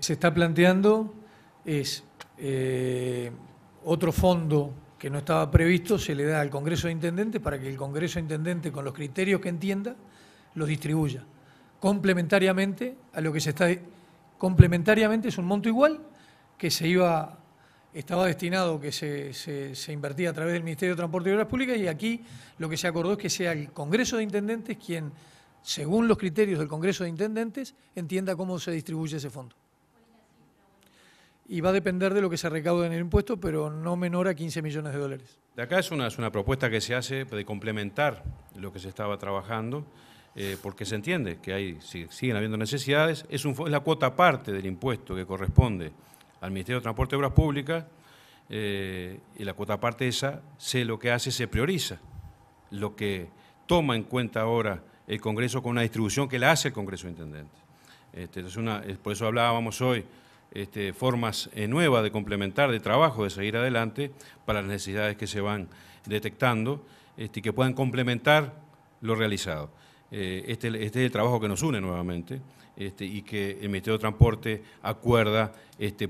se está planteando es eh, otro fondo que no estaba previsto, se le da al Congreso de Intendentes para que el Congreso de Intendentes, con los criterios que entienda, lo distribuya. Complementariamente a lo que se está. Complementariamente es un monto igual que se iba. Estaba destinado que se, se invertía a través del Ministerio de Transporte y Obras Públicas y aquí lo que se acordó es que sea el Congreso de Intendentes quien, según los criterios del Congreso de Intendentes, entienda cómo se distribuye ese fondo y va a depender de lo que se recaude en el impuesto, pero no menor a 15 millones de dólares. De acá es una, una propuesta que se hace de complementar lo que se estaba trabajando, eh, porque se entiende que hay, siguen habiendo necesidades, es, la cuota parte del impuesto que corresponde al Ministerio de Transporte y Obras Públicas, eh, y la cuota parte esa, se lo que hace, se prioriza. Lo que toma en cuenta ahora el Congreso con una distribución que la hace el Congreso Intendente. Este, es una, por eso hablábamos hoy este, formas eh, nuevas de complementar, de trabajo, de seguir adelante para las necesidades que se van detectando este, y que puedan complementar lo realizado. Eh, este, este, es el trabajo que nos une nuevamente este, y que el Ministerio de Transporte acuerda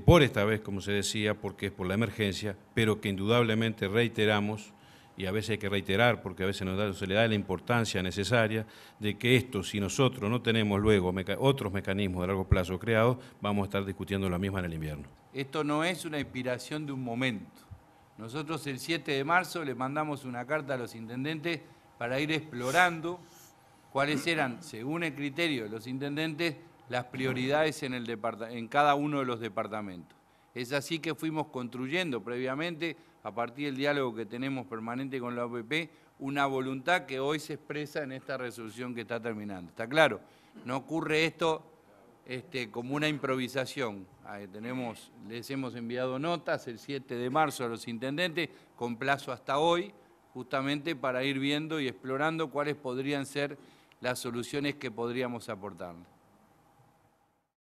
por esta vez, como se decía, porque es por la emergencia, pero que indudablemente reiteramos y a veces hay que reiterar porque a veces nos se le da la importancia necesaria de que esto, si nosotros no tenemos luego otros mecanismos de largo plazo creados, vamos a estar discutiendo la misma en el invierno. Esto no es una inspiración de un momento. Nosotros el 7 de marzo le mandamos una carta a los intendentes para ir explorando cuáles eran, según el criterio de los intendentes, las prioridades en, el en cada uno de los departamentos. Es así que fuimos construyendo previamente, a partir del diálogo que tenemos permanente con la OPP, una voluntad que hoy se expresa en esta resolución que está terminando. Está claro, no ocurre esto este, como una improvisación. les hemos enviado notas el 7 de marzo a los intendentes, con plazo hasta hoy, justamente para ir viendo y explorando cuáles podrían ser las soluciones que podríamos aportar.